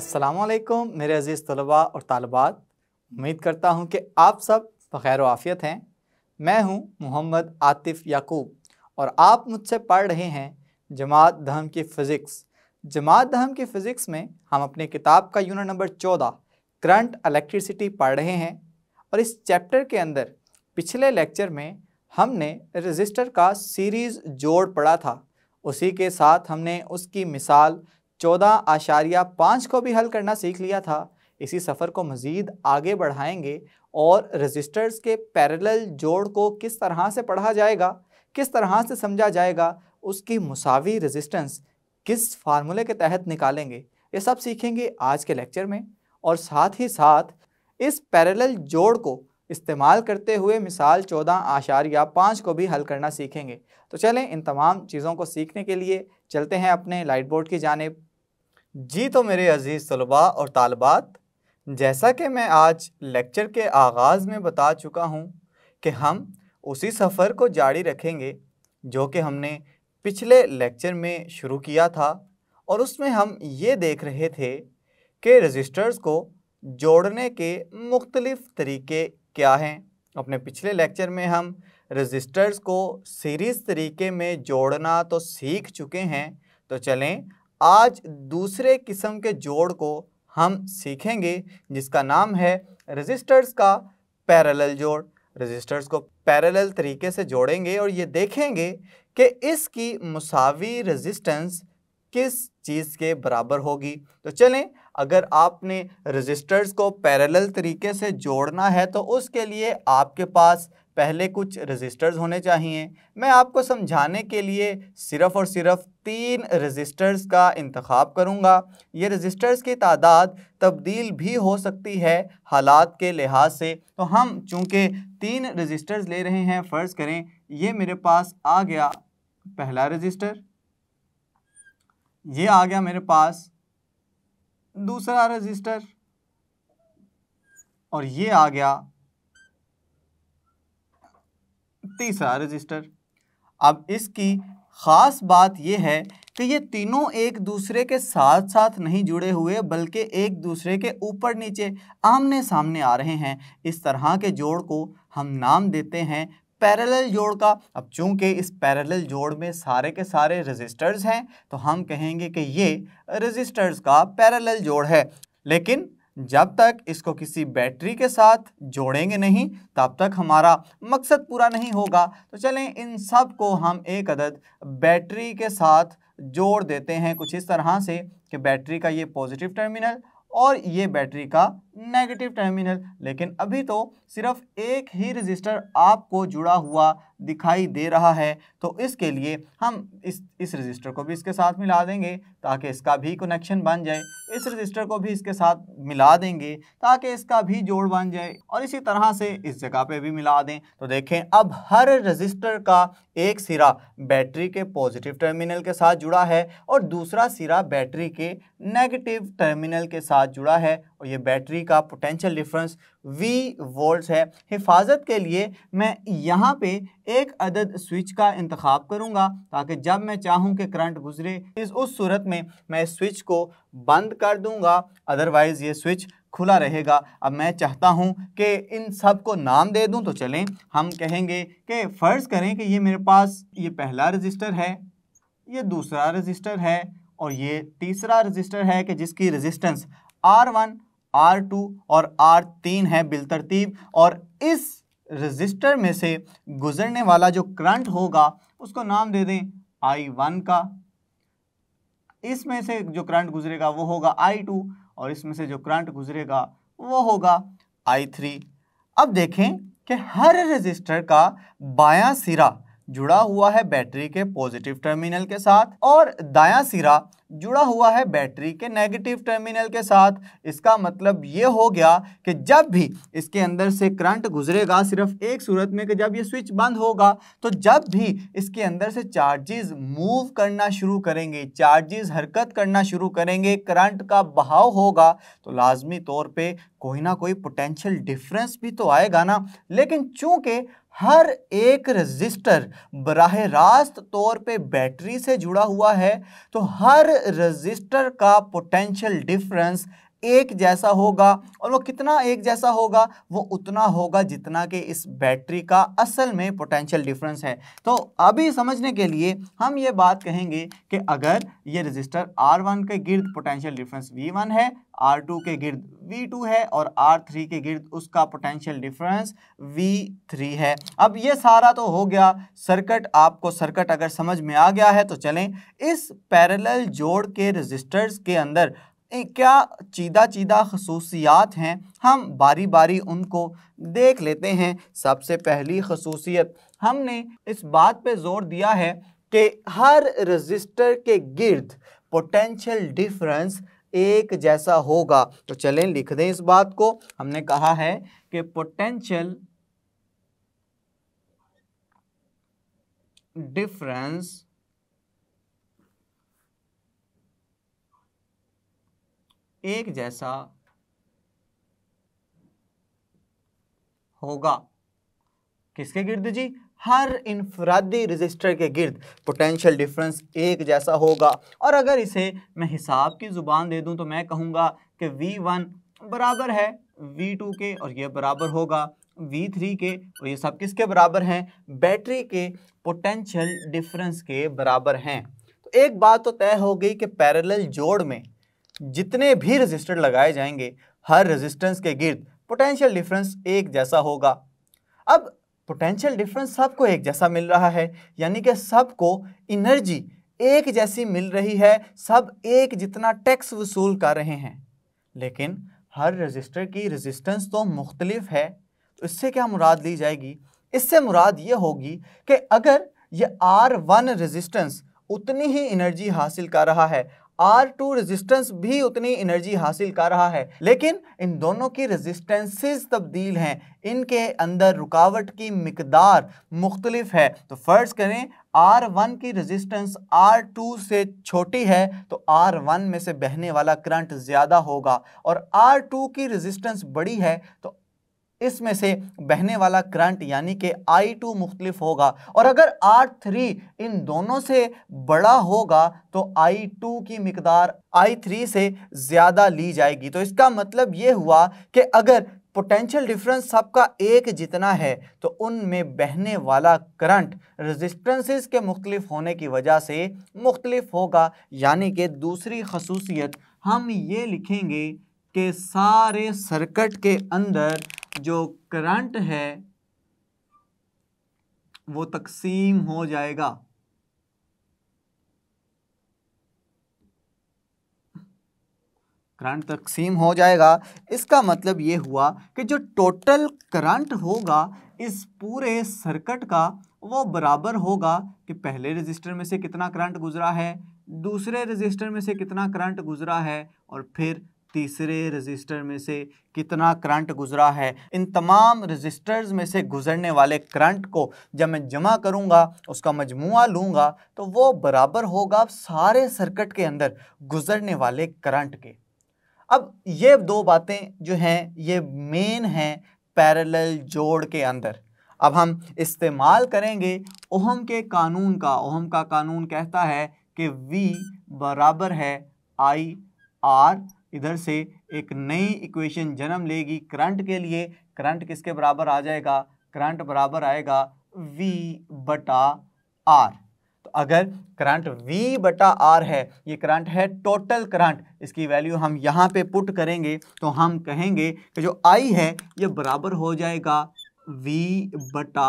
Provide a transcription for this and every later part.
असलकम मेरे अज़ीज़ तलबा और तालबात उम्मीद करता हूँ कि आप सब बखैर आफ़ियत हैं मैं हूँ मोहम्मद आतिफ़ याकूब और आप मुझसे पढ़ रहे हैं जमात दहम की फ़िज़िक्स जमात दहम की फ़िज़िक्स में हम अपने किताब का यूनिट नंबर चौदह करंट इलेक्ट्रिसिटी पढ़ रहे हैं और इस चैप्टर के अंदर पिछले लेक्चर में हमने रजिस्टर का सीरीज़ जोड़ पढ़ा था उसी के साथ हमने उसकी मिसाल चौदह आशारिया पाँच को भी हल करना सीख लिया था इसी सफ़र को मज़ीद आगे बढ़ाएंगे और रजिस्टर्स के पैरेलल जोड़ को किस तरह से पढ़ा जाएगा किस तरह से समझा जाएगा उसकी मुसावी रजिस्टेंस किस फार्मूले के तहत निकालेंगे ये सब सीखेंगे आज के लेक्चर में और साथ ही साथ इस पैरेलल जोड़ को इस्तेमाल करते हुए मिसाल चौदह आशार या पाँच को भी हल करना सीखेंगे तो चलें इन तमाम चीज़ों को सीखने के लिए चलते हैं अपने लाइट बोर्ड की जानब जी तो मेरे अज़ीज़ तलबा और तालबात जैसा कि मैं आज लेक्चर के आगाज़ में बता चुका हूँ कि हम उसी सफ़र को जारी रखेंगे जो कि हमने पिछले लेक्चर में शुरू किया था और उसमें हम ये देख रहे थे कि रजिस्टर्स को जोड़ने के मुख्तलिफ़ तरीके क्या हैं अपने पिछले लेक्चर में हम रजिस्टर्स को सीरीज़ तरीके में जोड़ना तो सीख चुके हैं तो चलें आज दूसरे किस्म के जोड़ को हम सीखेंगे जिसका नाम है रजिस्टर्स का पैरेलल जोड़ रजिस्टर्स को पैरेलल तरीके से जोड़ेंगे और ये देखेंगे कि इसकी मुसावी रजिस्टेंस किस चीज़ के बराबर होगी तो चलें अगर आपने रजिस्टर्स को पैरेलल तरीके से जोड़ना है तो उसके लिए आपके पास पहले कुछ रजिस्टर्स होने चाहिए मैं आपको समझाने के लिए सिर्फ़ और सिर्फ तीन रजिस्टर्स का इंतखब करूँगा ये रजिस्टर्स की तादाद तब्दील भी हो सकती है हालात के लिहाज से तो हम चूँकि तीन रजिस्टर्स ले रहे हैं फ़र्ज़ करें ये मेरे पास आ गया पहला रजिस्टर ये आ गया मेरे पास दूसरा रजिस्टर और ये आ गया तीसरा रजिस्टर अब इसकी ख़ास बात यह है कि ये तीनों एक दूसरे के साथ साथ नहीं जुड़े हुए बल्कि एक दूसरे के ऊपर नीचे आमने सामने आ रहे हैं इस तरह के जोड़ को हम नाम देते हैं पैरेलल जोड़ का अब चूंकि इस पैरेलल जोड़ में सारे के सारे रजिस्टर्स हैं तो हम कहेंगे कि ये रजिस्टर्स का पैरेलल जोड़ है लेकिन जब तक इसको किसी बैटरी के साथ जोड़ेंगे नहीं तब तक हमारा मकसद पूरा नहीं होगा तो चलें इन सब को हम एक अदद बैटरी के साथ जोड़ देते हैं कुछ इस तरह से कि बैटरी का ये पॉजिटिव टर्मिनल और ये बैटरी का नेगेटिव टर्मिनल लेकिन अभी तो सिर्फ एक ही रजिस्टर आपको जुड़ा हुआ दिखाई दे रहा है तो इसके लिए हम इस इस रजिस्टर को भी इसके साथ मिला देंगे ताकि इसका भी कनेक्शन बन जाए इस रजिस्टर को भी इसके साथ मिला देंगे ताकि इसका भी जोड़ बन जाए और इसी तरह से इस जगह पे भी मिला दें तो देखें अब हर रजिस्टर का एक सिरा बैटरी के पॉजिटिव टर्मिनल के साथ जुड़ा है और दूसरा सिरा बैटरी के नेगेटिव टर्मिनल के साथ जुड़ा है और ये बैटरी का पोटेंशियल डिफरेंस वी वोल्ट है हिफाजत के लिए मैं यहाँ पे एक अदद स्विच का इंतखब करूँगा ताकि जब मैं चाहूँ कि करंट गुजरे इस उस सूरत में मैं स्विच को बंद कर दूँगा अदरवाइज़ ये स्विच खुला रहेगा अब मैं चाहता हूँ कि इन सब को नाम दे दूँ तो चलें हम कहेंगे कि फ़र्ज़ करें कि ये मेरे पास ये पहला रजिस्टर है ये दूसरा रजिस्टर है और ये तीसरा रजिस्टर है कि जिसकी resistance R one R two और आर तीन है बिलतरतीब और इस रजिस्टर में से गुजरने वाला जो करंट होगा उसको नाम दे दें आई वन का इसमें से जो करंट गुजरेगा वो होगा आई टू और इसमें से जो करंट गुजरेगा वो होगा आई थ्री अब देखें कि हर रजिस्टर का बायां सिरा जुड़ा हुआ है बैटरी के पॉजिटिव टर्मिनल के साथ और दाया सिरा जुड़ा हुआ है बैटरी के नेगेटिव टर्मिनल के साथ इसका मतलब ये हो गया कि जब भी इसके अंदर से करंट गुजरेगा सिर्फ एक सूरत में कि जब ये स्विच बंद होगा तो जब भी इसके अंदर से चार्जेस मूव करना शुरू करेंगे चार्जेस हरकत करना शुरू करेंगे करंट का बहाव होगा तो लाजमी तौर पे कोई ना कोई पोटेंशियल डिफरेंस भी तो आएगा ना लेकिन चूँकि हर एक रजिस्टर बराह रास्त तौर पे बैटरी से जुड़ा हुआ है तो हर रजिस्टर का पोटेंशियल डिफरेंस एक जैसा होगा और वो कितना एक जैसा होगा वो उतना होगा जितना कि इस बैटरी का असल में पोटेंशियल डिफरेंस है तो अभी समझने के लिए हम ये बात कहेंगे कि अगर ये रजिस्टर R1 के गिर्द पोटेंशियल डिफरेंस V1 है R2 के गिर्द V2 है और R3 के गिर्द उसका पोटेंशियल डिफरेंस V3 है अब ये सारा तो हो गया सर्किट आपको सर्किट अगर समझ में आ गया है तो चलें इस पैरेलल जोड़ के रजिस्टर्स के अंदर क्या चीदा चीदा खसूसियात हैं हम बारी बारी उनको देख लेते हैं सबसे पहली खसूसियत हमने इस बात पे ज़ोर दिया है कि हर रजिस्टर के गिर्द पोटेंशियल डिफरेंस एक जैसा होगा तो चलें लिख दें इस बात को हमने कहा है कि पोटेंशियल डिफरेंस एक जैसा होगा किसके गिर्द जी हर इनफरादी रजिस्टर के गिर्द पोटेंशियल डिफरेंस एक जैसा होगा और अगर इसे मैं हिसाब की ज़ुबान दे दूं तो मैं कहूंगा कि V1 बराबर है V2 के और ये बराबर होगा V3 के और ये सब किसके बराबर हैं बैटरी के पोटेंशियल डिफरेंस के बराबर हैं तो एक बात तो तय हो गई कि पैरेलल जोड़ में जितने भी रजिस्टर लगाए जाएंगे हर रजिस्टेंस के गिर्द पोटेंशियल डिफरेंस एक जैसा होगा अब पोटेंशियल डिफरेंस सबको एक जैसा मिल रहा है यानी कि सबको इनर्जी एक जैसी मिल रही है सब एक जितना टैक्स वसूल कर रहे हैं लेकिन हर रजिस्टर की रजिस्टेंस तो मुख्तलिफ है तो इससे क्या मुराद ली जाएगी इससे मुराद ये होगी कि अगर ये आर वन रजिस्टेंस उतनी ही एनर्जी हासिल कर रहा है आर टू रेजिस्टेंस भी उतनी एनर्जी हासिल कर रहा है लेकिन इन दोनों की रेजिस्टेंसेस तब्दील हैं इनके अंदर रुकावट की मकदार मुख्तलिफ है तो फ़र्ज़ करें आर वन की रेजिस्टेंस आर टू से छोटी है तो आर वन में से बहने वाला करंट ज़्यादा होगा और आर टू की रेजिस्टेंस बड़ी है तो इसमें से बहने वाला करंट यानी कि आई टू मुख्तलिफ होगा और अगर आर थ्री इन दोनों से बड़ा होगा तो आई टू की मकदार आई थ्री से ज़्यादा ली जाएगी तो इसका मतलब ये हुआ कि अगर पोटेंशियल डिफरेंस सबका एक जितना है तो उनमें बहने वाला करंट रेजिस्टेंसेस के मुख्तलिफ होने की वजह से मुख्तलिफ होगा यानी कि दूसरी खसूसियत हम ये लिखेंगे कि सारे सर्कट के अंदर जो करंट है वो तकसीम हो जाएगा करंट तकसीम हो जाएगा इसका मतलब ये हुआ कि जो टोटल करंट होगा इस पूरे सर्किट का वो बराबर होगा कि पहले रजिस्टर में से कितना करंट गुजरा है दूसरे रजिस्टर में से कितना करंट गुजरा है और फिर तीसरे रजिस्टर में से कितना करंट गुजरा है इन तमाम रजिस्टर्स में से गुजरने वाले करंट को जब मैं जमा करूँगा उसका मजमू लूँगा तो वो बराबर होगा सारे सर्किट के अंदर गुजरने वाले करंट के अब ये दो बातें जो हैं ये मेन हैं पैरेलल जोड़ के अंदर अब हम इस्तेमाल करेंगे ओहम के कानून का ओहम का कानून कहता है कि वी बराबर है आई आर इधर से एक नई इक्वेशन जन्म लेगी करंट के लिए करंट किसके बराबर आ जाएगा करंट बराबर आएगा V बटा आर तो अगर करंट V बटा आर है ये करंट है टोटल करंट इसकी वैल्यू हम यहाँ पे पुट करेंगे तो हम कहेंगे कि जो I है ये बराबर हो जाएगा V बटा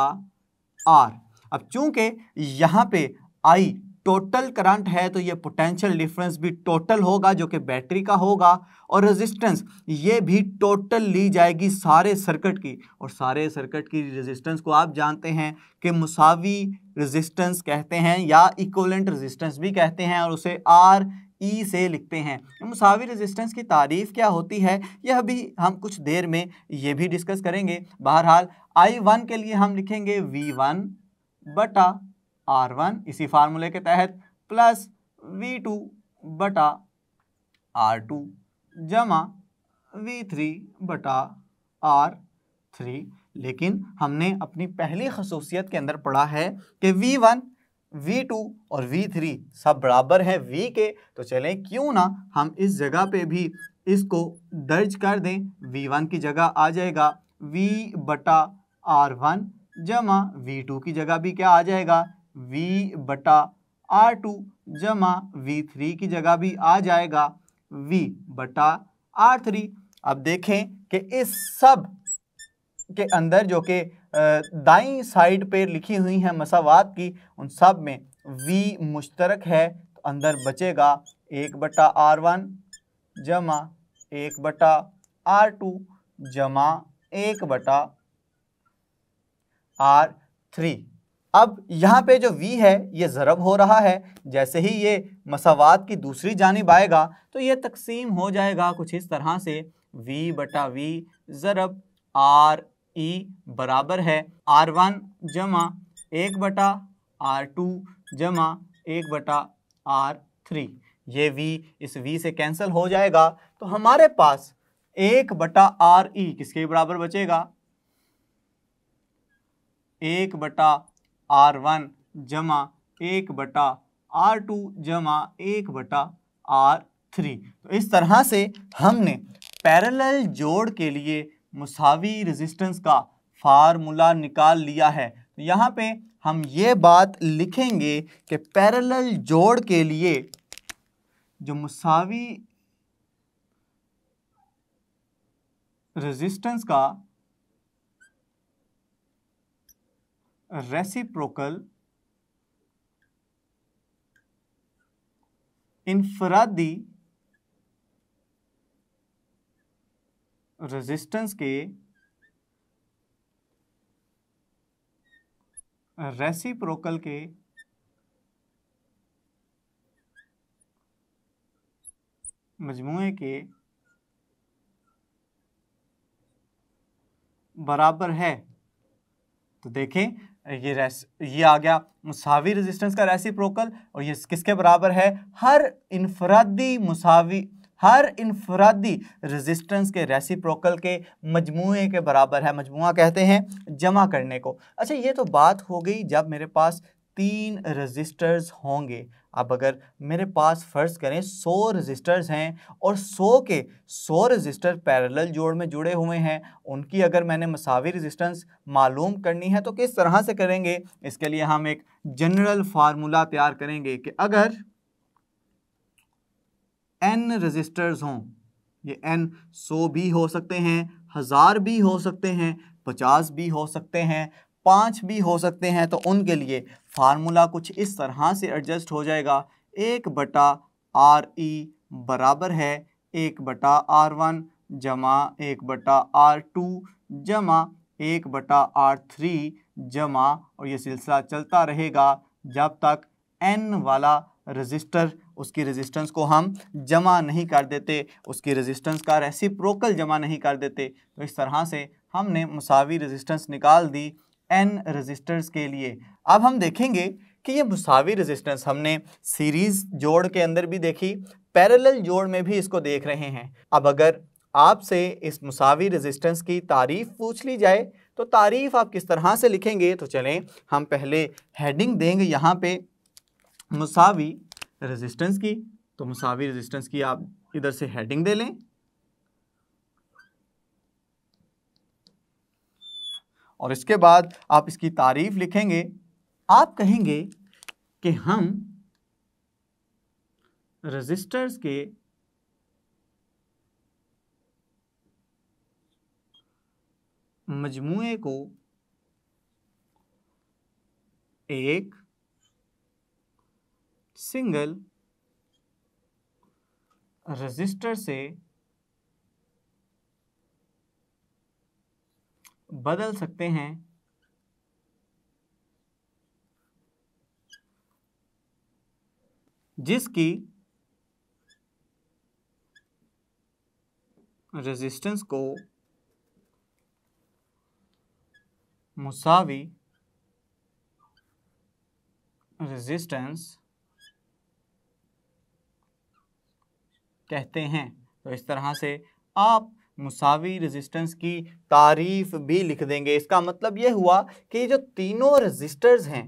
आर अब चूंकि यहाँ पे I टोटल करंट है तो ये पोटेंशियल डिफरेंस भी टोटल होगा जो कि बैटरी का होगा और रेजिस्टेंस ये भी टोटल ली जाएगी सारे सर्किट की और सारे सर्किट की रेजिस्टेंस को आप जानते हैं कि मुसावी रेजिस्टेंस कहते हैं या इक्वलेंट रेजिस्टेंस भी कहते हैं और उसे आर ई e से लिखते हैं मुसावी रेजिस्टेंस की तारीफ़ क्या होती है यह भी हम कुछ देर में ये भी डिस्कस करेंगे बहरहाल आई वन के लिए हम लिखेंगे वी वन बटा आर वन इसी फार्मूले के तहत प्लस वी टू बटा आर टू जमा वी थ्री बटा आर थ्री लेकिन हमने अपनी पहली खसूसियत के अंदर पढ़ा है कि वी वन वी टू और वी थ्री सब बराबर हैं वी के तो चलें क्यों ना हम इस जगह पे भी इसको दर्ज कर दें वी वन की जगह आ जाएगा वी बटा आर वन जमा वी टू की जगह भी क्या आ जाएगा v बटा आर टू जमा वी थ्री की जगह भी आ जाएगा v बटा आर थ्री अब देखें कि इस सब के अंदर जो कि दाई साइड पर लिखी हुई हैं मसावात की उन सब में v मुश्तरक है तो अंदर बचेगा एक बटा आर वन जमा एक बटा आर टू जमा एक बटा आर थ्री अब यहाँ पे जो v है ये ज़रब हो रहा है जैसे ही ये मसावात की दूसरी जानब आएगा तो ये तकसीम हो जाएगा कुछ इस तरह से v बटा v ज़रब आर ई e बराबर है आर वन जमा एक बटा आर टू जमा एक बटा आर थ्री ये v इस v से कैंसिल हो जाएगा तो हमारे पास एक बटा आर ई e किसके बराबर बचेगा एक बटा आर वन जमा एक बटा आर टू जमा एक बटा आर थ्री तो इस तरह से हमने पैरेलल जोड़ के लिए मुसावी रेजिस्टेंस का फार्मूला निकाल लिया है तो यहाँ पे हम ये बात लिखेंगे कि पैरेलल जोड़ के लिए जो मुसावी रेजिस्टेंस का रेसिप्रोकल इनफरादी रेजिस्टेंस के रेसिप्रोकल के मजमू के बराबर है तो देखें ये रेस ये आ गया मुसावी रेजिस्टेंस का प्रोकल और ये किसके बराबर है हर इनफरादी मुसावी हर इनफरादी रेजिस्टेंस के प्रोकल के मजमू के बराबर है मजमू कहते हैं जमा करने को अच्छा ये तो बात हो गई जब मेरे पास तीन रजिस्टर्स होंगे अब अगर मेरे पास फ़र्ज़ करें सौ रजिस्टर्स हैं और सौ के सौ रजिस्टर पैरेलल जोड़ में जुड़े हुए हैं उनकी अगर मैंने मसावी रजिस्टेंस मालूम करनी है तो किस तरह से करेंगे इसके लिए हम एक जनरल फार्मूला तैयार करेंगे कि अगर एन रजिस्टर्स हों ये एन सौ भी हो सकते हैं हज़ार भी हो सकते हैं पचास भी हो सकते हैं पाँच भी हो सकते हैं तो उनके लिए फार्मूला कुछ इस तरह से एडजस्ट हो जाएगा एक बटा आर ई बराबर है एक बटा आर वन जमा एक बटा आर टू जमा एक बटा आर थ्री जमा और ये सिलसिला चलता रहेगा जब तक एन वाला रजिस्टर उसकी रेजिस्टेंस को हम जमा नहीं कर देते उसकी रेजिस्टेंस का रेसिप्रोकल जमा नहीं कर देते तो इस तरह से हमने मसावी रेजिस्टेंस निकाल दी एन रजिस्टर्स के लिए अब हम देखेंगे कि ये मुसावी रेजिस्टेंस हमने सीरीज़ जोड़ के अंदर भी देखी पैरेलल जोड़ में भी इसको देख रहे हैं अब अगर आपसे इस मुसावी रेजिस्टेंस की तारीफ़ पूछ ली जाए तो तारीफ़ आप किस तरह से लिखेंगे तो चलें हम पहले हेडिंग देंगे यहाँ पे मुसावी रेजिस्टेंस की तो मुसावी रेजिस्टेंस की आप इधर से हेडिंग दे लें और इसके बाद आप इसकी तारीफ़ लिखेंगे आप कहेंगे कि हम रजिस्टर्स के मजमुए को एक सिंगल रजिस्टर से बदल सकते हैं जिसकी रेजिस्टेंस को मुसावी रेजिस्टेंस कहते हैं तो इस तरह से आप मुसावी रेजिस्टेंस की तारीफ भी लिख देंगे इसका मतलब यह हुआ कि जो तीनों रजिस्टर्स हैं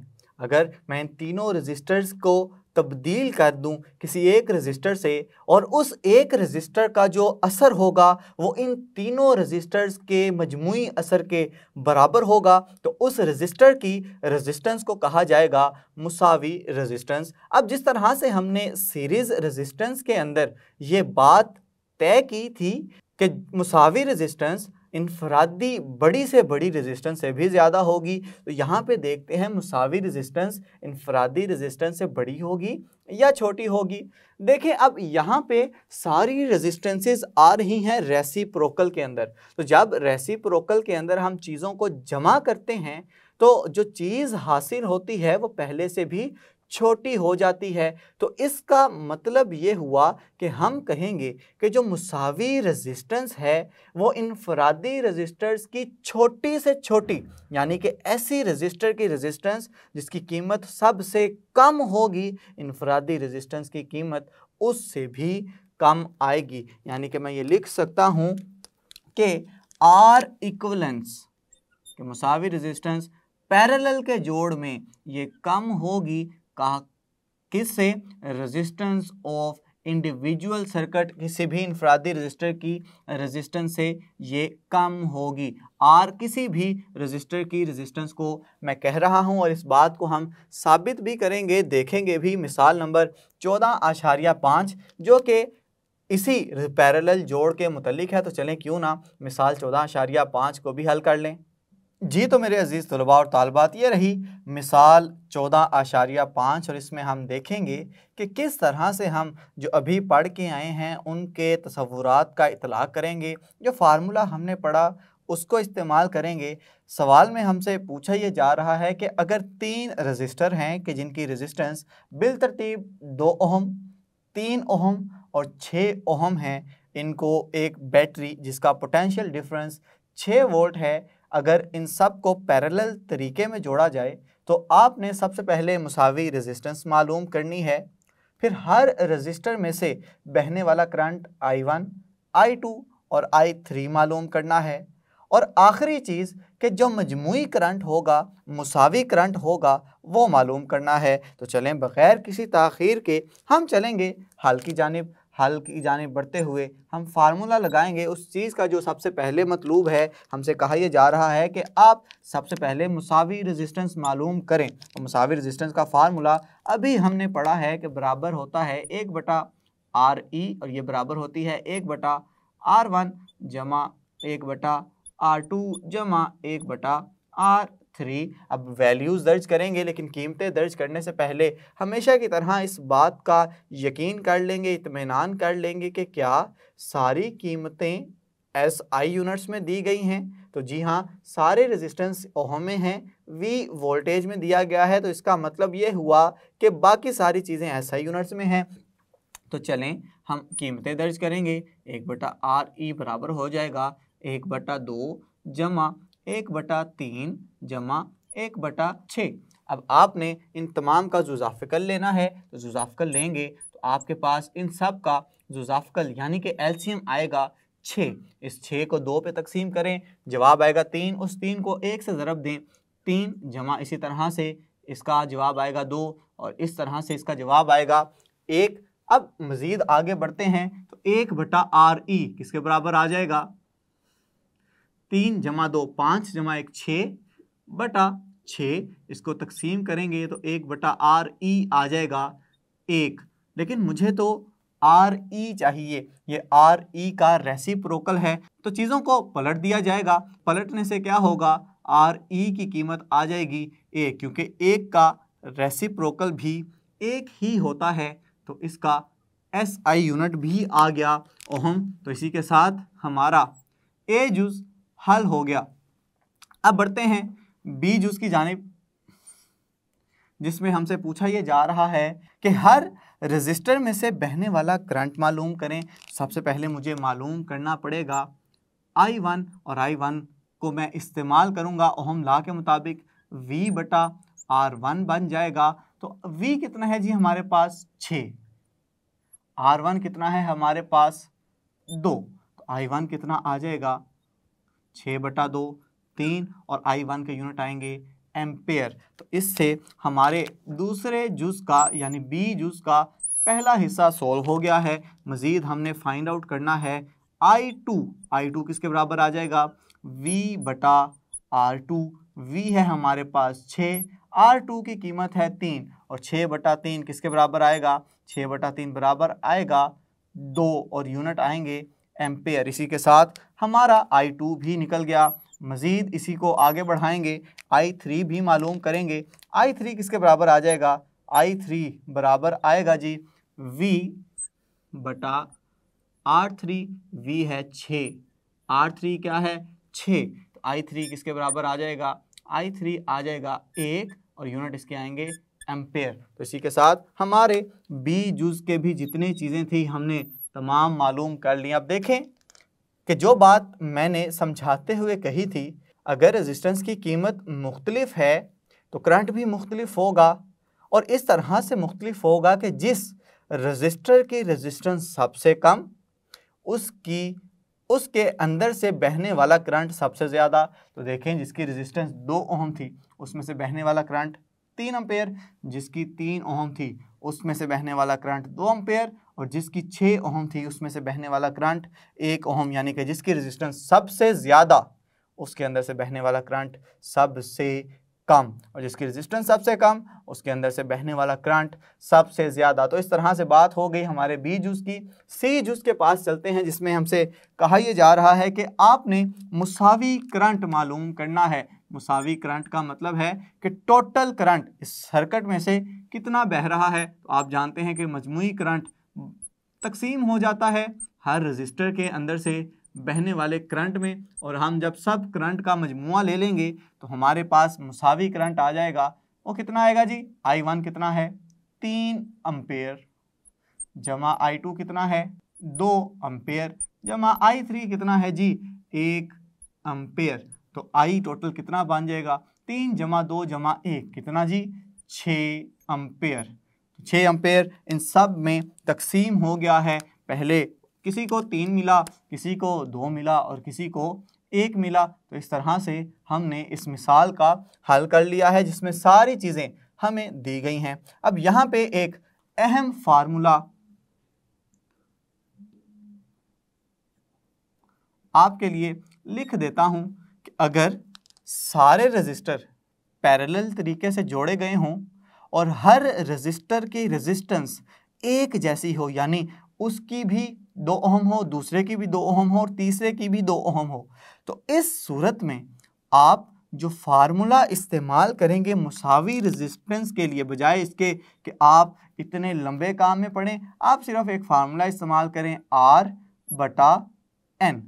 अगर मैं इन तीनों रजिस्टर्स को तब्दील कर दूं किसी एक रजिस्टर से और उस एक रजिस्टर का जो असर होगा वो इन तीनों रजिस्टर्स के मजमू असर के बराबर होगा तो उस रजिस्टर की रजिस्टेंस को कहा जाएगा मुसावी रजिस्टेंस अब जिस तरह से हमने सीरीज़ रजिस्टेंस के अंदर ये बात तय की थी कि मुसावी रजिस्टेंस इनफरादी बड़ी से बड़ी रेजिस्टेंस से भी ज़्यादा होगी तो यहाँ पे देखते हैं मुसावी रेजिस्टेंस इनफरादी रेजिस्टेंस से बड़ी होगी या छोटी होगी देखें अब यहाँ पे सारी रेजिस्टेंसेस आ रही हैं रेसिप्रोकल के अंदर तो जब रेसिप्रोकल के अंदर हम चीज़ों को जमा करते हैं तो जो चीज़ हासिल होती है वो पहले से भी छोटी हो जाती है तो इसका मतलब ये हुआ कि हम कहेंगे कि जो मुसावी रेजिस्टेंस है वो इनफरादी रेजिस्टर्स की छोटी से छोटी यानी कि ऐसी रेजिस्टर की रेजिस्टेंस जिसकी कीमत सबसे कम होगी इनफरादी रेजिस्टेंस की कीमत उससे भी कम आएगी यानी कि मैं ये लिख सकता हूँ कि आर इक्वलेंस के मुसावी रेजिस्टेंस पैरेलल के जोड़ में ये कम होगी कहा किससे रेजिस्टेंस ऑफ इंडिविजुअल सर्किट किसी भी इनफरादी रजिस्टर की रेजिस्टेंस से ये कम होगी आर किसी भी रजिस्टर की रेजिस्टेंस को मैं कह रहा हूँ और इस बात को हम साबित भी करेंगे देखेंगे भी मिसाल नंबर चौदह आशारिया पाँच जो कि इसी पैरेलल जोड़ के मुतलिक है तो चलें क्यों ना मिसाल चौदह आशारिया पाँच को भी हल कर लें जी तो मेरे अज़ीज़ तलबा और तालबात तो ये रही मिसाल चौदह आशारिया पाँच और इसमें हम देखेंगे कि किस तरह से हम जो अभी पढ़ के आए हैं उनके तस्वूर का इतला करेंगे जो फार्मूला हमने पढ़ा उसको इस्तेमाल करेंगे सवाल में हमसे पूछा ये जा रहा है कि अगर तीन रजिस्टर हैं कि जिनकी रजिस्टेंस बिल तरतीब दो ओहम तीन ओहम और छः ओहम हैं इनको एक बैटरी जिसका पोटेंशियल डिफरेंस छः वोल्ट है अगर इन सब को पैरल तरीके में जोड़ा जाए तो आपने सबसे पहले मसावी रेजिस्टेंस मालूम करनी है फिर हर रजिस्टर में से बहने वाला current I one I two और आई थ्री मालूम करना है और आखिरी चीज़ कि जो मजमू करंट होगा मसावी करंट होगा वो मालूम करना है तो चलें बग़ैर किसी तखीर के हम चलेंगे हाल की जानब हल की जानेब बढ़ते हुए हम फार्मूला लगाएंगे उस चीज़ का जो सबसे पहले मतलूब है हमसे कहा यह जा रहा है कि आप सबसे पहले मसावी रेजिस्टेंस मालूम करें तो मसावी रेजिस्टेंस का फार्मूला अभी हमने पढ़ा है कि बराबर होता है एक बटा आर ई e और ये बराबर होती है एक बटा आर वन जमा एक बटा आर टू जमा एक बटा आर थ्री अब वैल्यूज़ दर्ज करेंगे लेकिन कीमतें दर्ज करने से पहले हमेशा की तरह इस बात का यकीन कर लेंगे इतमान कर लेंगे कि क्या सारी कीमतें एस आई यूनिट्स में दी गई हैं तो जी हाँ सारे रेजिस्टेंस ओहम में हैं वी वोल्टेज में दिया गया है तो इसका मतलब ये हुआ कि बाकी सारी चीज़ें एस आई यूनिट्स में हैं तो चलें हम कीमतें दर्ज करेंगे एक बटा आर ई e बराबर हो जाएगा एक बटा दो जमा एक बटा तीन जमा एक बटा छः अब आपने इन तमाम का जुजाफिकल लेना है तो जुजाफिकल लेंगे तो आपके पास इन सब का जुजाफिकल यानी कि एल्शियम आएगा छः इस छः को दो पे तकसीम करें जवाब आएगा तीन उस तीन को एक से ज़रब दें तीन जमा इसी तरह से इसका जवाब आएगा दो और इस तरह से इसका जवाब आएगा एक अब मज़ीद आगे बढ़ते हैं तो एक बटा आर ई किसके बराबर आ जाएगा तीन जमा दो पाँच जमा एक छः बटा छः इसको तकसीम करेंगे तो एक बटा आर ई आ जाएगा एक लेकिन मुझे तो आर ई चाहिए ये आर ई का रेसिप्रोकल है तो चीज़ों को पलट दिया जाएगा पलटने से क्या होगा आर ई की कीमत आ जाएगी एक क्योंकि एक का रेसिप्रोकल भी एक ही होता है तो इसका एस आई यूनिट भी आ गया ओहम तो इसी के साथ हमारा ए जूस हल हो गया अब बढ़ते हैं बी जूस की जानब जिसमें हमसे पूछा यह जा रहा है कि हर रजिस्टर में से बहने वाला करंट मालूम करें सबसे पहले मुझे मालूम करना पड़ेगा आई वन और आई वन को मैं इस्तेमाल करूँगा ओहम ला के मुताबिक वी बटा आर वन बन जाएगा तो वी कितना है जी हमारे पास छ आर वन कितना है हमारे पास दो तो आई वन कितना आ जाएगा छः बटा दो तीन और आई वन के यूनिट आएंगे एम्पेयर तो इससे हमारे दूसरे जूस का यानी बी जूस का पहला हिस्सा सॉल्व हो गया है मज़ीद हमने फाइंड आउट करना है आई टू आई टू किसके बराबर आ जाएगा वी बटा आर टू वी है हमारे पास छः आर टू की कीमत है तीन और छः बटा तीन किसके बराबर आएगा छः बटा तीन बराबर आएगा दो और यूनिट आएंगे एम्पेयर इसी के साथ हमारा आई टू भी निकल गया मज़ीद इसी को आगे बढ़ाएंगे आई थ्री भी मालूम करेंगे आई थ्री किसके बराबर आ जाएगा आई थ्री बराबर आएगा जी वी बटा आर थ्री वी है छः आर थ्री क्या है छः तो आई थ्री किसके बराबर आ जाएगा आई थ्री आ जाएगा एक और यूनिट इसके आएंगे एम्पेयर तो इसी के साथ हमारे बी जूस के भी जितनी चीज़ें थी हमने तमाम मालूम कर लिया अब देखें कि जो बात मैंने समझाते हुए कही थी अगर रेजिस्टेंस की कीमत मुख्तलिफ है तो करंट भी मुख्तलिफ होगा और इस तरह से मुख्तलिफ होगा कि जिस रजिस्टर की रेजिस्टेंस सबसे कम उसकी उसके अंदर से बहने वाला करंट सबसे ज़्यादा तो देखें जिसकी रेजिस्टेंस दो ओहम थी उसमें से बहने वाला करंट तीन अम्पेयर जिसकी तीन ओहम थी उसमें से बहने वाला करंट दो अम्पेयर और जिसकी छः ओहम थी उसमें से बहने वाला करंट एक ओहम यानी कि जिसकी रेजिस्टेंस सबसे ज़्यादा उसके अंदर से बहने वाला करंट सबसे कम और जिसकी रेजिस्टेंस सबसे कम उसके अंदर से बहने वाला करंट सबसे ज़्यादा तो इस तरह से बात हो गई हमारे बी जूस की सी जूस के पास चलते हैं जिसमें हमसे कहा यह जा रहा है कि आपने मुसावी करंट मालूम करना है मुसावी करंट का मतलब है कि टोटल करंट इस सर्किट में से कितना बह रहा है तो आप जानते हैं कि मजमू करंट तकसीम हो जाता है हर रजिस्टर के अंदर से बहने वाले करंट में और हम जब सब करंट का मजमु ले लेंगे तो हमारे पास मुसावी करंट आ जाएगा वो कितना आएगा जी आई वन कितना है तीन अम्पेयर जमा आई टू कितना है दो अम्पेयर जमा आई थ्री कितना है जी एक अम्पेयर तो आई टोटल कितना बन जाएगा तीन जमा दो जमा एक कितना जी छः अम्पेयर छः अम्पेयर इन सब में तकसीम हो गया है पहले किसी को तीन मिला किसी को दो मिला और किसी को एक मिला तो इस तरह से हमने इस मिसाल का हल कर लिया है जिसमें सारी चीज़ें हमें दी गई हैं अब यहाँ पे एक अहम फार्मूला आपके लिए लिख देता हूँ अगर सारे रजिस्टर पैरेलल तरीके से जोड़े गए हों और हर रजिस्टर की रेजिस्टेंस एक जैसी हो यानी उसकी भी दो ओहम हो दूसरे की भी दो ओहम हो और तीसरे की भी दो ओहम हो तो इस सूरत में आप जो फार्मूला इस्तेमाल करेंगे मुसावी रेजिस्टेंस के लिए बजाय इसके कि आप इतने लंबे काम में पढ़ें आप सिर्फ एक फार्मूला इस्तेमाल करें आर बटा एन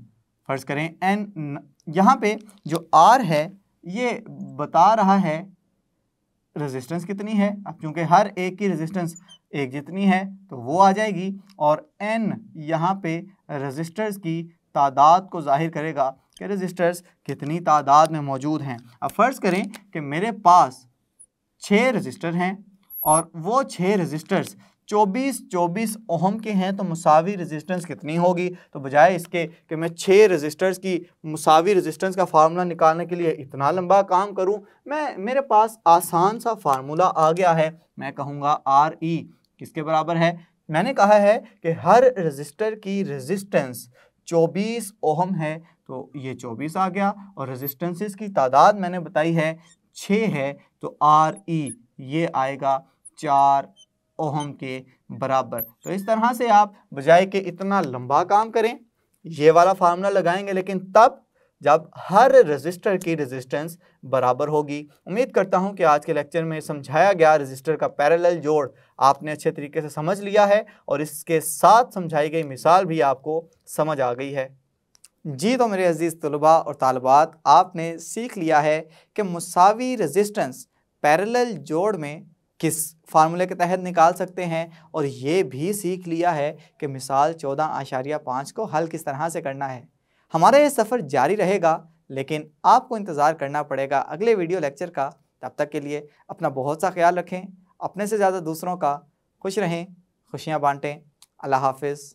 फर्ज करें एन यहाँ पे जो आर है ये बता रहा है रेजिस्टेंस कितनी है अब क्योंकि हर एक की रेजिस्टेंस एक जितनी है तो वो आ जाएगी और एन यहाँ पे रजिस्टर्स की तादाद को जाहिर करेगा कि रजिस्टर्स कितनी तादाद में मौजूद हैं अब फ़र्ज़ करें कि मेरे पास छः रजिस्टर हैं और वो छः रजिस्टर्स 24 24 ओहम के हैं तो मुसावी रेजिस्टेंस कितनी होगी तो बजाय इसके कि मैं छः रेजिस्टर्स की मुसावी रेजिस्टेंस का फार्मूला निकालने के लिए इतना लंबा काम करूं मैं मेरे पास आसान सा फार्मूला आ गया है मैं कहूँगा आर ई e, किसके बराबर है मैंने कहा है कि हर रजिस्टर की रजिस्टेंस 24 ओहम है तो ये चौबीस आ गया और रजिस्टेंसिस की तादाद मैंने बताई है छः है तो आर ई e, ये आएगा चार ओहम के बराबर तो इस तरह से आप बजाय के इतना लंबा काम करें ये वाला फार्मूला लगाएंगे लेकिन तब जब हर रजिस्टर की रेजिस्टेंस बराबर होगी उम्मीद करता हूँ कि आज के लेक्चर में समझाया गया रजिस्टर का पैरेलल जोड़ आपने अच्छे तरीके से समझ लिया है और इसके साथ समझाई गई मिसाल भी आपको समझ आ गई है जी तो मेरे अजीज़ तलबा और तालबात आपने सीख लिया है कि मसावी रजिस्टेंस पैरेलल जोड़ में किस फार्मूले के तहत निकाल सकते हैं और ये भी सीख लिया है कि मिसाल चौदह आशारिया पाँच को हल किस तरह से करना है हमारा ये सफ़र जारी रहेगा लेकिन आपको इंतज़ार करना पड़ेगा अगले वीडियो लेक्चर का तब तक के लिए अपना बहुत सा ख्याल रखें अपने से ज़्यादा दूसरों का खुश रहें खुशियाँ बाँटें अल्लाह हाफिज़